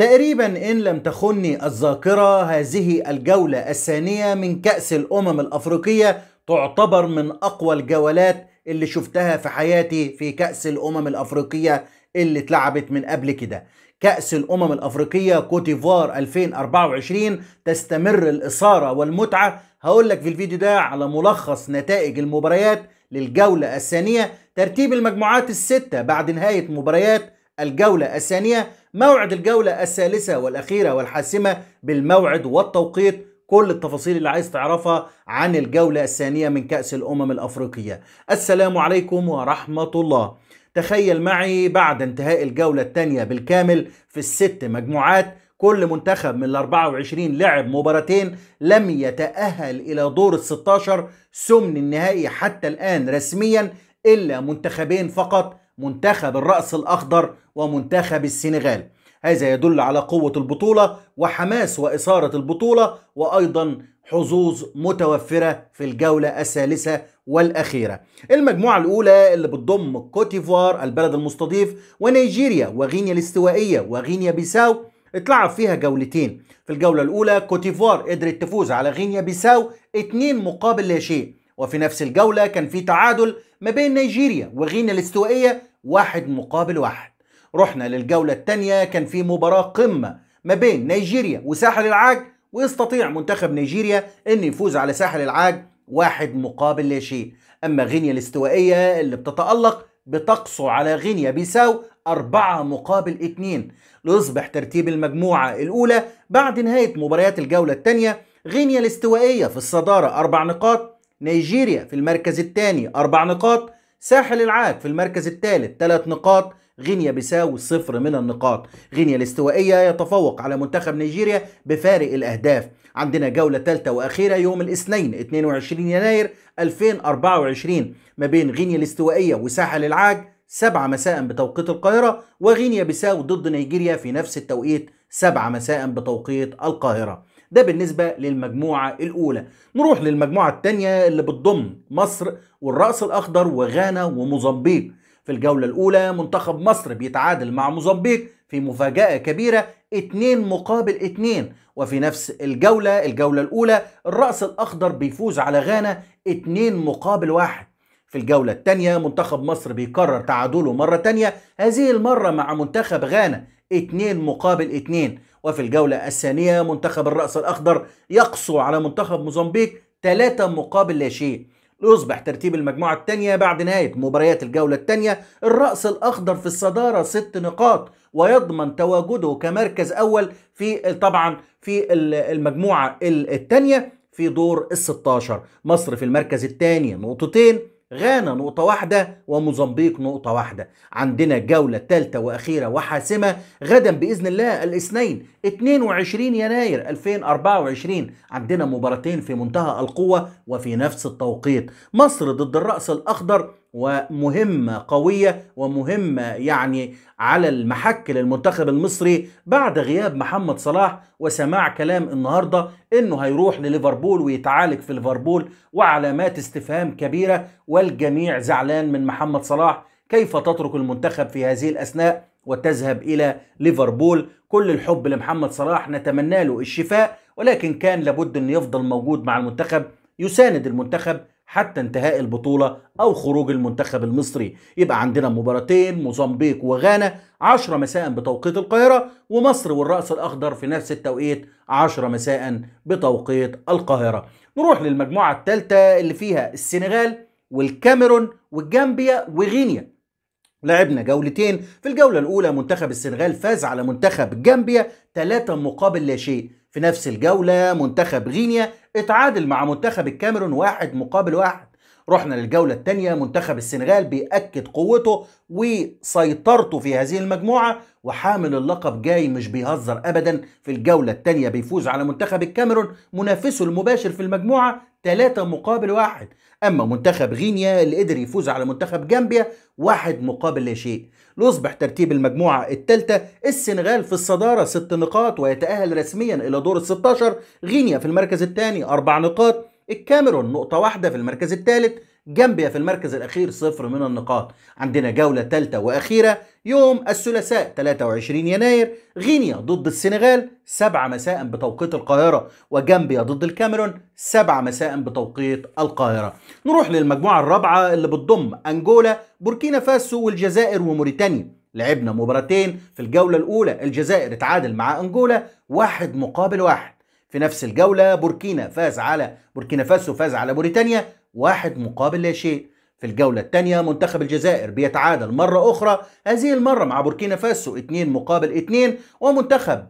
تقريبا إن لم تخني الذاكرة هذه الجولة الثانية من كأس الأمم الأفريقية تعتبر من أقوى الجولات اللي شفتها في حياتي في كأس الأمم الأفريقية اللي اتلعبت من قبل كده كأس الأمم الأفريقية كوتيفوار 2024 تستمر الإثارة والمتعة هقول لك في الفيديو ده على ملخص نتائج المباريات للجولة الثانية ترتيب المجموعات الستة بعد نهاية مباريات الجولة الثانية موعد الجولة الثالثة والأخيرة والحاسمة بالموعد والتوقيت كل التفاصيل اللي عايز تعرفها عن الجولة الثانية من كأس الأمم الأفريقية السلام عليكم ورحمة الله تخيل معي بعد انتهاء الجولة الثانية بالكامل في الست مجموعات كل منتخب من ال 24 لعب مباراتين لم يتأهل إلى دور ال 16 سمن النهائي حتى الآن رسميا إلا منتخبين فقط منتخب الرأس الأخضر ومنتخب السنغال هذا يدل على قوة البطولة وحماس وإثارة البطولة وأيضا حظوظ متوفرة في الجولة الثالثة والأخيرة المجموعة الأولى اللي بتضم كوتيفوار البلد المستضيف ونيجيريا وغينيا الاستوائية وغينيا بيساو اتلعب فيها جولتين في الجولة الأولى كوتيفوار قدرت تفوز على غينيا بيساو اتنين مقابل لا شيء وفي نفس الجولة كان في تعادل ما بين نيجيريا وغينيا الاستوائية واحد مقابل واحد رحنا للجولة الثانية كان في مباراة قمة ما بين نيجيريا وساحل العاج ويستطيع منتخب نيجيريا أن يفوز على ساحل العاج واحد مقابل لا شيء أما غينيا الاستوائية اللي بتتألق بتقصو على غينيا بيساو أربعة مقابل اتنين ليصبح ترتيب المجموعة الأولى بعد نهاية مباريات الجولة الثانية غينيا الاستوائية في الصدارة أربع نقاط نيجيريا في المركز الثاني أربع نقاط ساحل العاج في المركز الثالث ثلاث نقاط غينيا بيساو صفر من النقاط غينيا الاستوائية يتفوق على منتخب نيجيريا بفارق الأهداف عندنا جولة ثالثة وأخيرة يوم الاثنين 22 يناير 2024 ما بين غينيا الاستوائية وساحل العاج سبعة مساء بتوقيت القاهرة وغينيا بيساو ضد نيجيريا في نفس التوقيت سبعة مساء بتوقيت القاهرة ده بالنسبة للمجموعة الأولى نروح للمجموعة الثانية اللي بتضم مصر والرأس الأخضر وغانا وموزمبيق في الجولة الأولى منتخب مصر بيتعادل مع موزمبيق في مفاجأة كبيرة 2 مقابل 2 وفي نفس الجولة الجولة الأولى الرأس الأخضر بيفوز على غانا 2 مقابل واحد في الجولة الثانية منتخب مصر بيكرر تعادله مرة تانية هذه المرة مع منتخب غانا 2 مقابل 2 وفي الجولة الثانية منتخب الرأس الأخضر يقسو على منتخب موزمبيق 3 مقابل لا شيء يصبح ترتيب المجموعة الثانية بعد نهاية مباريات الجولة الثانية الرأس الأخضر في الصدارة ست نقاط ويضمن تواجده كمركز أول في طبعا في المجموعة الثانية في دور ال 16 مصر في المركز الثاني نقطتين غانا نقطة واحدة وموزمبيق نقطة واحدة عندنا جولة ثالثة وأخيرة وحاسمة غدا بإذن الله الاثنين 22 يناير 2024 عندنا مباراتين في منتهى القوة وفي نفس التوقيت مصر ضد الرأس الأخضر ومهمة قوية ومهمة يعني على المحك للمنتخب المصري بعد غياب محمد صلاح وسماع كلام النهاردة انه هيروح لليفربول ويتعالج في ليفربول وعلامات استفهام كبيرة والجميع زعلان من محمد صلاح كيف تترك المنتخب في هذه الأثناء وتذهب إلى ليفربول كل الحب لمحمد صلاح نتمنى له الشفاء ولكن كان لابد أن يفضل موجود مع المنتخب يساند المنتخب حتى انتهاء البطولة أو خروج المنتخب المصري يبقى عندنا مباراتين موزمبيق وغانا 10 مساء بتوقيت القاهرة ومصر والرأس الأخضر في نفس التوقيت 10 مساء بتوقيت القاهرة نروح للمجموعة الثالثة اللي فيها السنغال والكاميرون والجامبيا وغينيا لعبنا جولتين في الجولة الأولى منتخب السنغال فاز على منتخب جامبيا ثلاثة مقابل لا شيء في نفس الجولة منتخب غينيا اتعادل مع منتخب الكاميرون واحد مقابل واحد رحنا للجولة الثانية منتخب السنغال بيأكد قوته وسيطرته في هذه المجموعة وحامل اللقب جاي مش بيهزر أبدا في الجولة الثانية بيفوز على منتخب الكاميرون منافسه المباشر في المجموعة ثلاثة مقابل واحد أما منتخب غينيا اللي قدر يفوز على منتخب جامبيا واحد مقابل لا شيء ليصبح ترتيب المجموعة الثالثة السنغال في الصدارة 6 نقاط ويتأهل رسميا إلى دور ال 16 غينيا في المركز الثاني 4 نقاط الكاميرون نقطة واحدة في المركز الثالث جامبيا في المركز الأخير صفر من النقاط عندنا جولة ثالثة وأخيرة يوم الثلاثاء 23 يناير غينيا ضد السنغال 7 مساء بتوقيت القاهرة وجامبيا ضد الكاميرون 7 مساء بتوقيت القاهرة نروح للمجموعة الرابعة اللي بتضم أنجولا بوركينا فاسو والجزائر وموريتانيا لعبنا مباراتين في الجولة الأولى الجزائر اتعادل مع أنجولا واحد مقابل واحد في نفس الجولة بوركينا فاز على بوركينا فاسو فاز على موريتانيا واحد مقابل لا شيء في الجولة الثانية منتخب الجزائر بيتعادل مرة أخرى هذه المرة مع بوركينا فاسو 2 مقابل 2 ومنتخب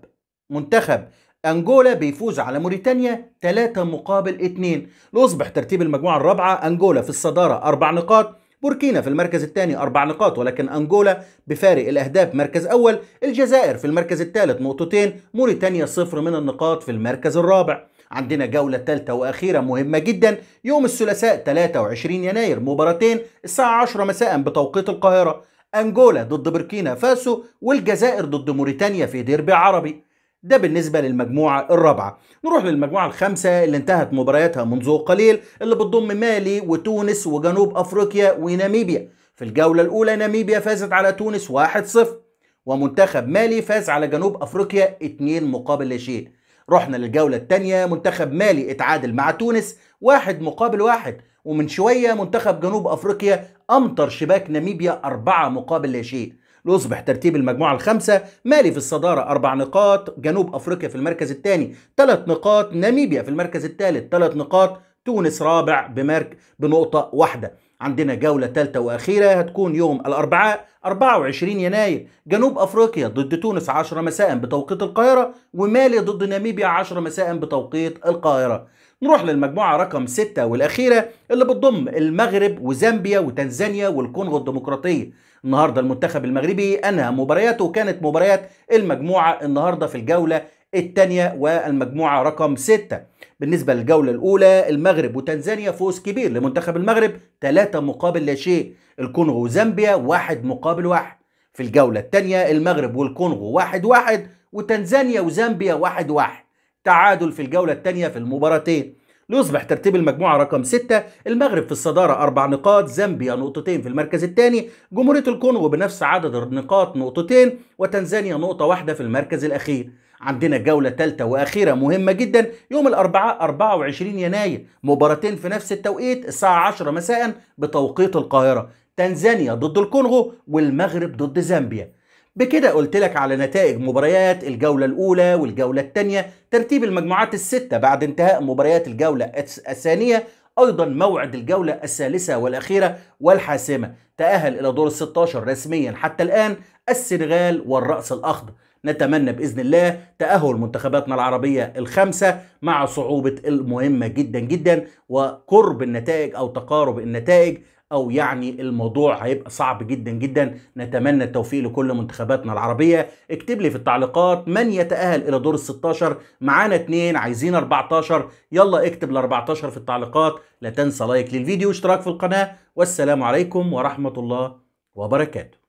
منتخب أنجولا بيفوز على موريتانيا 3 مقابل 2 ليصبح ترتيب المجموعة الرابعة أنجولا في الصدارة أربع نقاط بوركينا في المركز الثاني أربع نقاط ولكن أنجولا بفارق الأهداف مركز أول الجزائر في المركز الثالث نقطتين موريتانيا صفر من النقاط في المركز الرابع عندنا جولة ثالثة وأخيرة مهمة جدا يوم الثلاثاء 23 يناير مباراتين الساعة 10 مساء بتوقيت القاهرة أنجولا ضد بركينا فاسو والجزائر ضد موريتانيا في ديربي عربي ده بالنسبة للمجموعة الرابعة نروح للمجموعة الخامسة اللي انتهت مبارياتها منذ قليل اللي بتضم مالي وتونس وجنوب أفريقيا وناميبيا في الجولة الأولى ناميبيا فازت على تونس 1-0 ومنتخب مالي فاز على جنوب أفريقيا 2 مقابل لا شيء رحنا للجولة الثانية منتخب مالي اتعادل مع تونس 1 مقابل 1 ومن شوية منتخب جنوب أفريقيا أمطر شباك ناميبيا 4 مقابل لا شيء ليصبح ترتيب المجموعة الخامسة مالي في الصدارة أربع نقاط جنوب أفريقيا في المركز الثاني ثلاث نقاط ناميبيا في المركز الثالث ثلاث نقاط تونس رابع بمارك بنقطة واحدة عندنا جولة ثالثة وأخيرة هتكون يوم الأربعاء 24 يناير جنوب أفريقيا ضد تونس 10 مساء بتوقيت القاهرة ومالي ضد ناميبيا 10 مساء بتوقيت القاهرة نروح للمجموعة رقم 6 والأخيرة اللي بتضم المغرب وزامبيا وتنزانيا والكونغو الديمقراطية النهاردة المنتخب المغربي أنهى مبارياته كانت مباريات المجموعة النهاردة في الجولة الثانية والمجموعة رقم 6 بالنسبة للجولة الأولى المغرب وتنزانيا فوز كبير لمنتخب المغرب 3 مقابل لا شيء الكونغو وزامبيا 1 مقابل 1 في الجولة الثانية المغرب والكونغو 1 1 وتنزانيا وزامبيا 1 1 تعادل في الجولة الثانية في المباراتين ليصبح ترتيب المجموعة رقم 6 المغرب في الصدارة أربع نقاط زامبيا نقطتين في المركز الثاني جمهورية الكونغو بنفس عدد النقاط نقطتين وتنزانيا نقطة واحدة في المركز الأخير عندنا جولة ثالثة وأخيرة مهمة جدا يوم الأربعاء 24 يناير مباراتين في نفس التوقيت الساعة 10 مساء بتوقيت القاهرة تنزانيا ضد الكونغو والمغرب ضد زامبيا بكده قلت لك على نتائج مباريات الجولة الأولى والجولة الثانية ترتيب المجموعات الستة بعد انتهاء مباريات الجولة الثانية أيضا موعد الجولة الثالثة والأخيرة والحاسمة تأهل إلى دور الستاشر رسميا حتى الآن السنغال والرأس الأخضر نتمنى باذن الله تاهل منتخباتنا العربيه الخمسه مع صعوبه المهمه جدا جدا وقرب النتائج او تقارب النتائج او يعني الموضوع هيبقى صعب جدا جدا نتمنى التوفيق لكل منتخباتنا العربيه اكتب لي في التعليقات من يتاهل الى دور ال 16 معانا اتنين عايزين 14 يلا اكتب ال 14 في التعليقات لا تنسى لايك للفيديو واشتراك في القناه والسلام عليكم ورحمه الله وبركاته